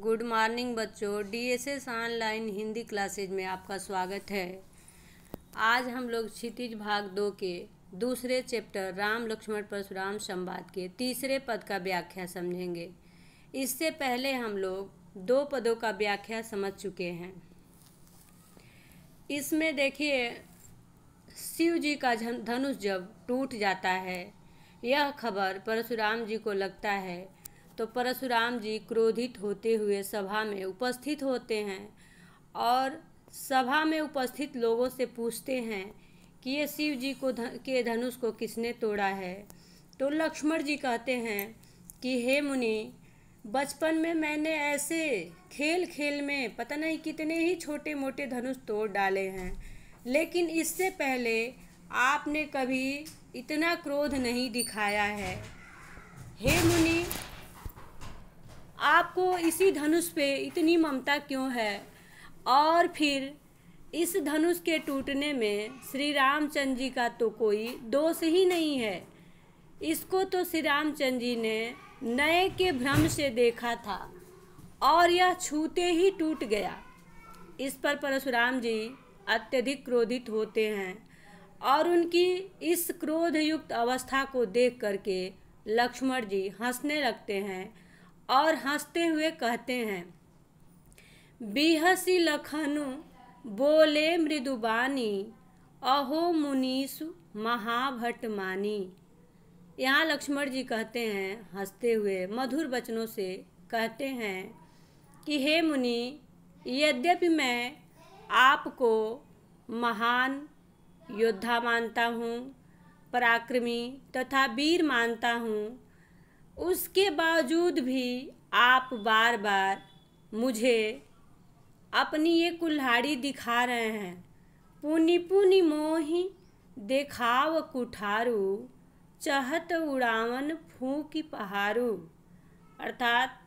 good morning बच्चों DSS online Hindi classes में आपका स्वागत है आज हम लोग क्षितिज भाग दो के दूसरे चैप्टर राम लक्ष्मण परशुराम संवाद के तीसरे पद का व्याख्या समझेंगे इससे पहले हम लोग दो पदों का व्याख्या समझ चुके हैं इसमें देखिए शिव जी का धनुष जब टूट जाता है यह खबर परशुराम जी को लगता है तो परशुराम जी क्रोधित होते हुए सभा में उपस्थित होते हैं और सभा में उपस्थित लोगों से पूछते हैं कि ये शिव जी को धन, के धनुष को किसने तोड़ा है तो लक्ष्मण जी कहते हैं कि हे मुनि बचपन में मैंने ऐसे खेल खेल में पता नहीं कितने ही छोटे मोटे धनुष तोड़ डाले हैं लेकिन इससे पहले आपने कभी इतना क्रोध नहीं दिखाया है हे मुनि आपको इसी धनुष पे इतनी ममता क्यों है और फिर इस धनुष के टूटने में श्री रामचंद्र जी का तो कोई दोष ही नहीं है इसको तो श्री रामचंद्र जी ने नए के भ्रम से देखा था और यह छूते ही टूट गया इस पर परशुराम जी अत्यधिक क्रोधित होते हैं और उनकी इस क्रोधयुक्त अवस्था को देख करके लक्ष्मण जी हंसने लगते हैं और हंसते हुए कहते हैं बिहसी लखनु बोले मृदुबानी अहो मुनीस मानी यहाँ लक्ष्मण जी कहते हैं हंसते हुए मधुर वचनों से कहते हैं कि हे मुनि यद्यपि मैं आपको महान योद्धा मानता हूँ पराक्रमी तथा वीर मानता हूँ उसके बावजूद भी आप बार बार मुझे अपनी ये कुल्हाड़ी दिखा रहे हैं पुनि पुनि मोही देखाव कुठारू चहत उड़ावन फूकी पहारू अर्थात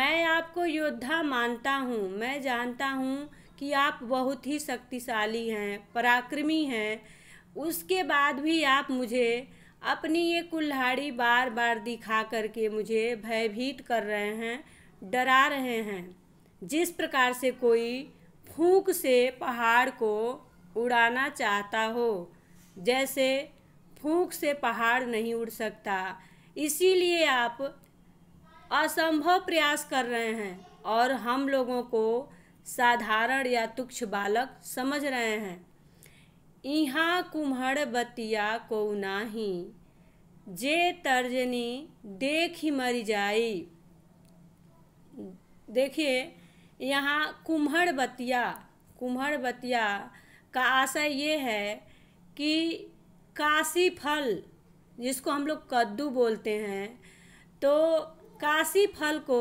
मैं आपको योद्धा मानता हूँ मैं जानता हूँ कि आप बहुत ही शक्तिशाली हैं पराक्रमी हैं उसके बाद भी आप मुझे अपनी ये कुल्हाड़ी बार बार दिखा करके मुझे भयभीत कर रहे हैं डरा रहे हैं जिस प्रकार से कोई फूक से पहाड़ को उड़ाना चाहता हो जैसे फूंक से पहाड़ नहीं उड़ सकता इसीलिए आप असंभव प्रयास कर रहे हैं और हम लोगों को साधारण या तुच्छ बालक समझ रहे हैं इहा कुम्हड़ बतिया को नाही जे तर्जनी देखी मर जाई देखिए यहाँ कुम्हड़ बतिया कुम्हड़ बतिया का आशय ये है कि काशी फल जिसको हम लोग कद्दू बोलते हैं तो काशी फल को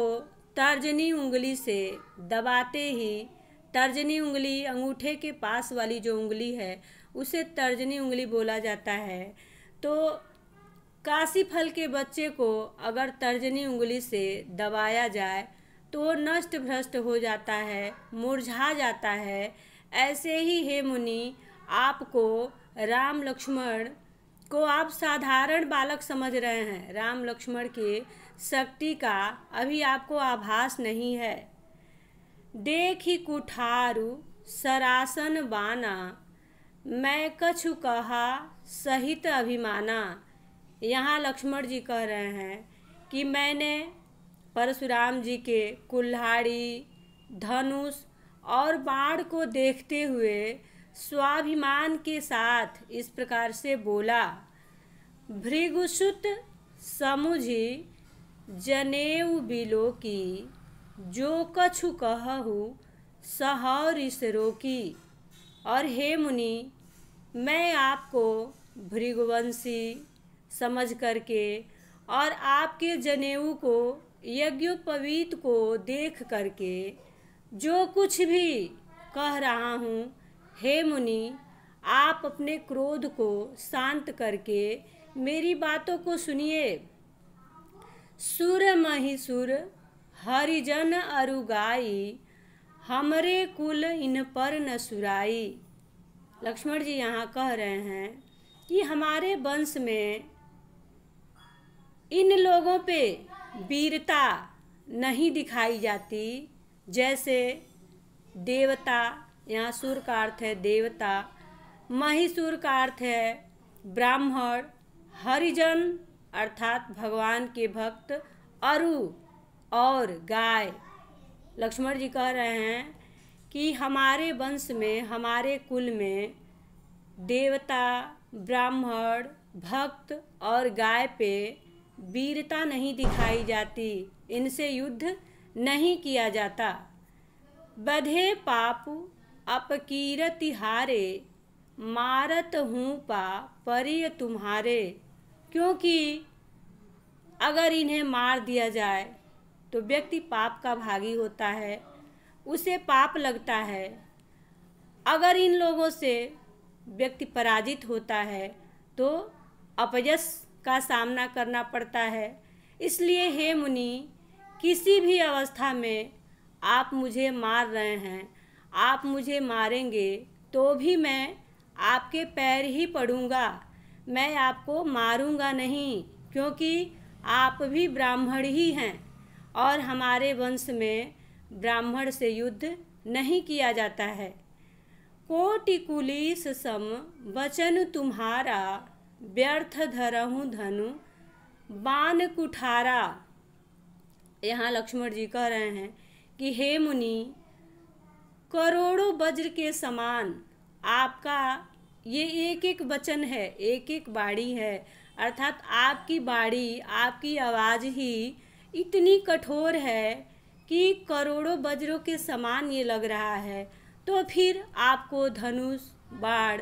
तर्जनी उंगली से दबाते ही तर्जनी उंगली अंगूठे के पास वाली जो उंगली है उसे तर्जनी उंगली बोला जाता है तो काशी फल के बच्चे को अगर तर्जनी उंगली से दबाया जाए तो नष्ट भ्रष्ट हो जाता है मुरझा जाता है ऐसे ही हे मुनि आपको राम लक्ष्मण को आप साधारण बालक समझ रहे हैं राम लक्ष्मण के शक्ति का अभी आपको आभास नहीं है देख ही कुठारू सरासन बाना मैं कछु कहा सहित अभिमाना यहाँ लक्ष्मण जी कह रहे हैं कि मैंने परशुराम जी के कुल्हाड़ी धनुष और बाण को देखते हुए स्वाभिमान के साथ इस प्रकार से बोला भृगुसुत समुझी जनेऊ बिलो की जो कछु कहू इसरो की और हे मुनि मैं आपको भृगुवंशी समझ करके और आपके जनेऊ को यज्ञोपवीत को देख करके जो कुछ भी कह रहा हूँ हे मुनि आप अपने क्रोध को शांत करके मेरी बातों को सुनिए सुर महिसुर हरिजन अरुगाई हमरे कुल इन पर न सुराई लक्ष्मण जी यहाँ कह रहे हैं कि हमारे वंश में इन लोगों पे वीरता नहीं दिखाई जाती जैसे देवता यहाँ सुर का अर्थ है देवता महिसूर का अर्थ है ब्राह्मण हरिजन अर्थात भगवान के भक्त अरु और गाय लक्ष्मण जी कह रहे हैं कि हमारे वंश में हमारे कुल में देवता ब्राह्मण भक्त और गाय पे वीरता नहीं दिखाई जाती इनसे युद्ध नहीं किया जाता बधे पाप अपकीरति हारे मारत हूँ पा परिय तुम्हारे क्योंकि अगर इन्हें मार दिया जाए तो व्यक्ति पाप का भागी होता है उसे पाप लगता है अगर इन लोगों से व्यक्ति पराजित होता है तो अपजस का सामना करना पड़ता है इसलिए हे मुनि किसी भी अवस्था में आप मुझे मार रहे हैं आप मुझे मारेंगे तो भी मैं आपके पैर ही पड़ूंगा मैं आपको मारूंगा नहीं क्योंकि आप भी ब्राह्मण ही हैं और हमारे वंश में ब्राह्मण से युद्ध नहीं किया जाता है कोटिकुलिस सम वचन तुम्हारा व्यर्थ धरहु धनु बान कुठारा यहाँ लक्ष्मण जी कह रहे हैं कि हे मुनि करोड़ों वज्र के समान आपका ये एक एक वचन है एक एक बाड़ी है अर्थात आपकी बाड़ी आपकी आवाज़ ही इतनी कठोर है कि करोड़ों वज्रों के समान ये लग रहा है तो फिर आपको धनुष बाढ़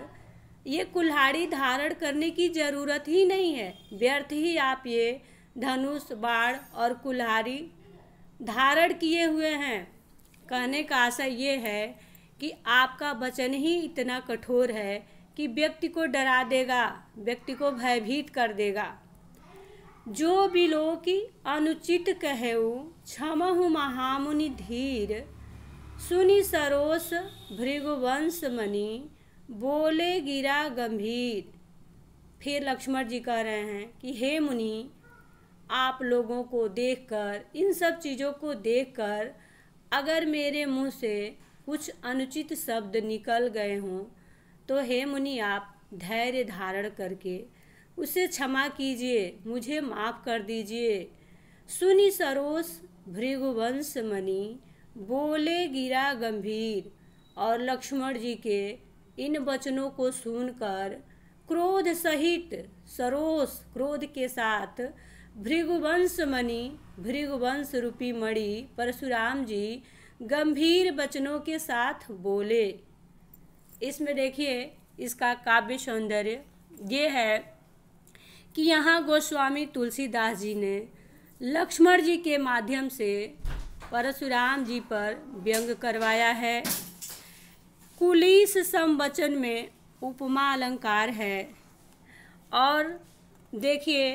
ये कुल्हाड़ी धारण करने की ज़रूरत ही नहीं है व्यर्थ ही आप ये धनुष बाढ़ और कुल्हाड़ी धारण किए हुए हैं कहने का आशा ये है कि आपका वचन ही इतना कठोर है कि व्यक्ति को डरा देगा व्यक्ति को भयभीत कर देगा जो की अनुचित कहऊ क्षमहु महामुनि धीर सुनि सरोस भृगुवंश मणि बोले गिरा गंभीर फिर लक्ष्मण जी कह रहे हैं कि हे मुनि आप लोगों को देखकर इन सब चीज़ों को देखकर अगर मेरे मुंह से कुछ अनुचित शब्द निकल गए हों तो हे मुनि आप धैर्य धारण करके उसे क्षमा कीजिए मुझे माफ़ कर दीजिए सुनी सरोस भृगुवंश मणि बोले गिरा गंभीर और लक्ष्मण जी के इन वचनों को सुनकर क्रोध सहित सरोस क्रोध के साथ भृगुवंश मणि भृगुवंश रूपी मणि परशुराम जी गंभीर वचनों के साथ बोले इसमें देखिए इसका काव्य सौंदर्य ये है कि यहाँ गोस्वामी तुलसीदास जी ने लक्ष्मण जी के माध्यम से परशुराम जी पर व्यंग करवाया है कुलीस संवचन में उपमा अलंकार है और देखिए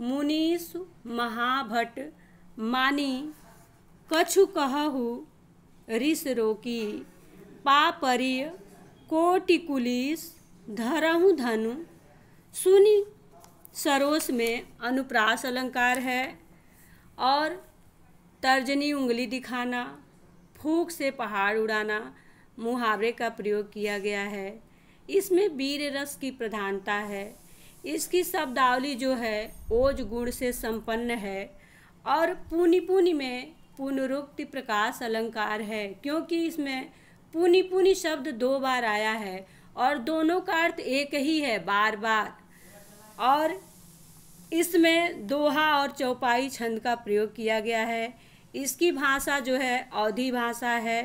मुनीस महाभट मानी कछु कहु रिस रोकी पापरिय कोटिकुलिस धरहु धनु सुनी सरोस में अनुप्रास अलंकार है और तर्जनी उंगली दिखाना फूक से पहाड़ उड़ाना मुहावरे का प्रयोग किया गया है इसमें वीर रस की प्रधानता है इसकी शब्दावली जो है ओज गुण से संपन्न है और पुनी पुनी में पुनरुक्ति प्रकाश अलंकार है क्योंकि इसमें पुनी पुनी शब्द दो बार आया है और दोनों का अर्थ एक ही है बार बार और इसमें दोहा और चौपाई छंद का प्रयोग किया गया है इसकी भाषा जो है अवधि भाषा है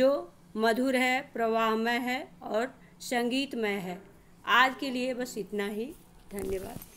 जो मधुर है प्रवाहमय है और संगीतमय है आज के लिए बस इतना ही धन्यवाद